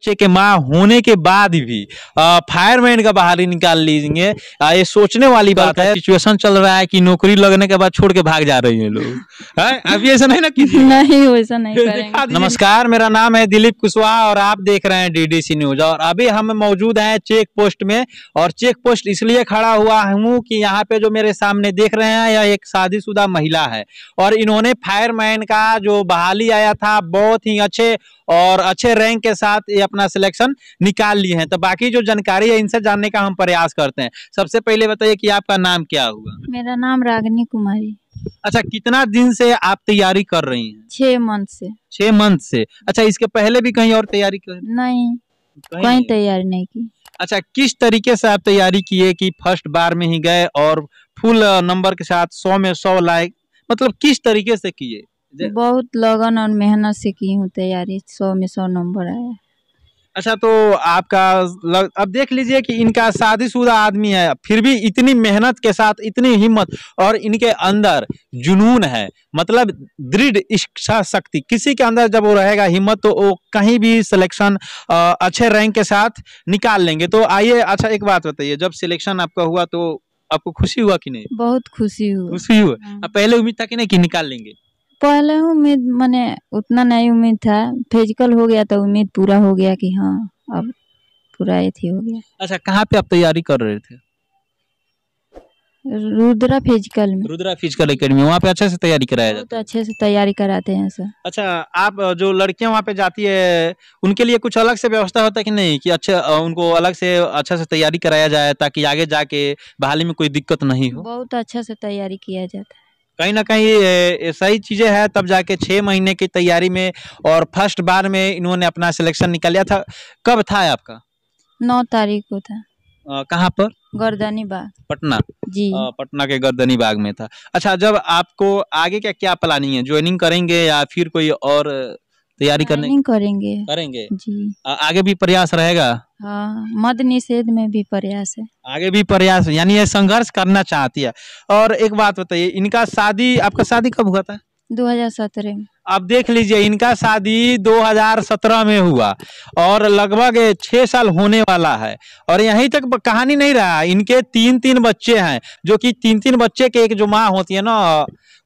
बच्चे के माँ होने के बाद भी फायरमैन का बहाली निकाल लीजिए ये सोचने वाली बात है सिचुएशन चल रहा है कि नौकरी लगने के बाद छोड़ के भाग जा रही है लोग अभी ऐसा नहीं ना किसी नहीं वैसा नहीं नमस्कार मेरा नाम है दिलीप कुशवाहा और आप देख रहे हैं डीडीसी न्यूज और अभी हम मौजूद है चेक पोस्ट में और चेक पोस्ट इसलिए खड़ा हुआ हूँ की यहाँ पे जो मेरे सामने देख रहे हैं यह एक शादीशुदा महिला है और इन्होंने फायरमैन का जो बहाली आया था बहुत ही अच्छे और अच्छे रैंक के साथ अपना सिलेक्शन निकाल लिए हैं तो बाकी जो जानकारी है इनसे जानने का हम प्रयास करते हैं सबसे पहले बताइए कि आपका नाम क्या हुआ मेरा नाम रागनी कुमारी अच्छा कितना दिन से आप तैयारी कर रही हैं छह मंथ से छह मंथ से अच्छा इसके पहले भी कहीं और तैयारी कर नहीं कहीं तैयारी नहीं की अच्छा किस तरीके से आप तैयारी किए कि फर्स्ट बार में ही गए और फुल नंबर के साथ सौ में सौ लाए मतलब किस तरीके से किए बहुत लगन और मेहनत से की हूँ तैयारी सौ में सौ नंबर आया अच्छा तो आपका लग, अब देख लीजिए कि इनका शादीशुदा आदमी है फिर भी इतनी मेहनत के साथ इतनी हिम्मत और इनके अंदर जुनून है मतलब दृढ़ इच्छा शक्ति किसी के अंदर जब वो रहेगा हिम्मत तो वो कहीं भी सिलेक्शन अच्छे रैंक के साथ निकाल लेंगे तो आइए अच्छा एक बात बताइए जब सिलेक्शन आपका हुआ तो आपको खुशी हुआ कि नहीं बहुत खुशी हुआ खुशी हुआ हाँ। पहले उम्मीद था कि नहीं कि निकाल लेंगे पहले उम्मीद मैंने उतना नहीं उम्मीद था फिजिकल हो गया तो उम्मीद पूरा हो गया कि हाँ अब पूरा ये हो गया अच्छा कहाँ पे आप तैयारी कर रहे थे रुद्रा फिजिकल में रुद्रा फिजिकल एकेडमी वहाँ पे अच्छे से तैयारी कराया जाता है अच्छे से तैयारी कराते हैं सर अच्छा आप जो लड़कियाँ वहाँ पे जाती है उनके लिए कुछ अलग से व्यवस्था होता है कि नहीं कि अच्छा उनको अलग से अच्छा से तैयारी कराया जाए ताकि आगे जाके बहाली में कोई दिक्कत नहीं हो बहुत अच्छा से तैयारी किया जाता है कहीं ना कहीं सही चीज़ें हैं तब जाके छः महीने की तैयारी में और फर्स्ट बार में इन्होंने अपना सिलेक्शन लिया था कब था आपका नौ तारीख को था कहाँ पर गर्दनी बाग पटना जी आ, पटना के गर्दनी बाग में था अच्छा जब आपको आगे क्या क्या प्लानिंग है ज्वाइनिंग करेंगे या फिर कोई और तैयारी हाँ, करने करेंगे करेंगे जी आ, आगे भी प्रयास रहेगा हाँ मद निषेध में भी प्रयास है आगे भी प्रयास यानी ये संघर्ष करना चाहती है और एक बात बताइए इनका शादी आपका शादी कब हुआ था 2017 में आप देख लीजिए इनका शादी 2017 में हुआ और लगभग छह साल होने वाला है और यहीं तक कहानी नहीं रहा इनके तीन तीन बच्चे हैं जो कि तीन तीन बच्चे के एक जो माँ होती है ना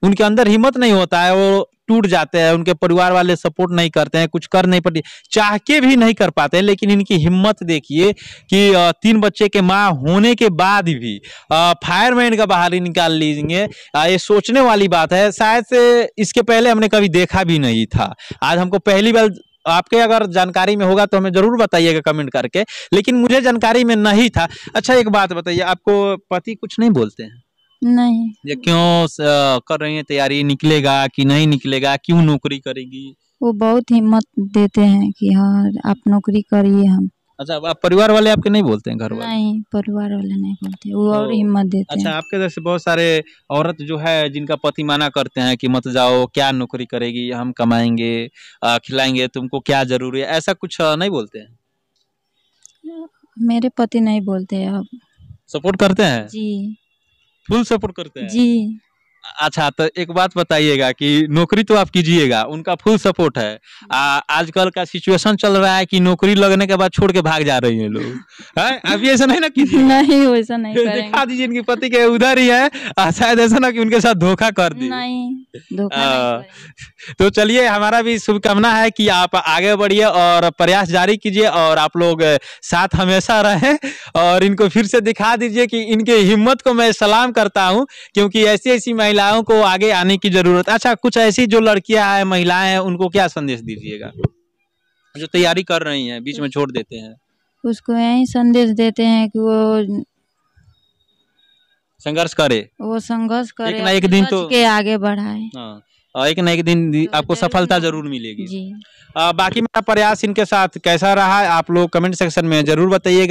उनके अंदर हिम्मत नहीं होता है वो टूट जाते हैं उनके परिवार वाले सपोर्ट नहीं करते हैं कुछ कर नहीं पाते चाह के भी नहीं कर पाते हैं लेकिन इनकी हिम्मत देखिए कि तीन बच्चे के माँ होने के बाद भी फायरमैन का बहाली निकाल लीजिए ये सोचने वाली बात है शायद से इसके पहले हमने कभी देखा भी नहीं था आज हमको पहली बार आपके अगर जानकारी में होगा तो हमें जरूर बताइएगा कमेंट करके लेकिन मुझे जानकारी में नहीं था अच्छा एक बात बताइए आपको पति कुछ नहीं बोलते हैं नहीं ये क्यों कर रही है तैयारी निकलेगा कि नहीं निकलेगा क्यों नौकरी करेगी वो बहुत हिम्मत देते हैं कि हाँ आप नौकरी करिए हम अच्छा आप परिवार वाले आपके नहीं बोलते हैं घर वाले नहीं परिवार वाले नहीं बोलते वो तो और हिम्मत देते अच्छा हैं। आपके जैसे बहुत सारे औरत जो है जिनका पति माना करते हैं कि मत जाओ क्या नौकरी करेगी हम कमाएंगे खिलाएंगे तुमको क्या जरूरी है ऐसा कुछ नहीं बोलते हैं मेरे पति नहीं बोलते अब सपोर्ट करते हैं जी फुल सपोर्ट करते हैं जी अच्छा तो एक बात बताइएगा कि नौकरी तो आप कीजिएगा उनका फुल सपोर्ट है आ, आजकल का सिचुएशन चल रहा है कि नौकरी लगने के बाद छोड़ के भाग जा रही है लोग है अभी ऐसा नहीं ना कि नहीं वैसा नहीं दिखा दीजिए इनके पति के उधर ही है शायद ऐसा ना कि उनके साथ धोखा कर दी नहीं धोखा तो चलिए हमारा भी शुभकामना है कि आप आगे बढ़िए और प्रयास जारी कीजिए और आप लोग साथ हमेशा रहे और इनको फिर से दिखा दीजिए कि इनके हिम्मत को मैं सलाम करता हूँ क्योंकि ऐसी ऐसी महिलाओं को आगे आने की जरूरत अच्छा कुछ ऐसी जो लड़कियां हैं महिलाएं हैं उनको क्या संदेश दीजिएगा जो तैयारी कर रही हैं बीच में छोड़ देते हैं उसको यही संदेश देते हैं कि वो संघर्ष करे वो संघर्ष करे एक ना एक दिन तो के आगे बढ़ाए हाँ, एक ना एक दिन हाँ, आपको सफलता जरूर मिलेगी जी। आ, बाकी मेरा प्रयास इनके साथ कैसा रहा आप लोग कमेंट सेक्शन में जरूर बताइएगा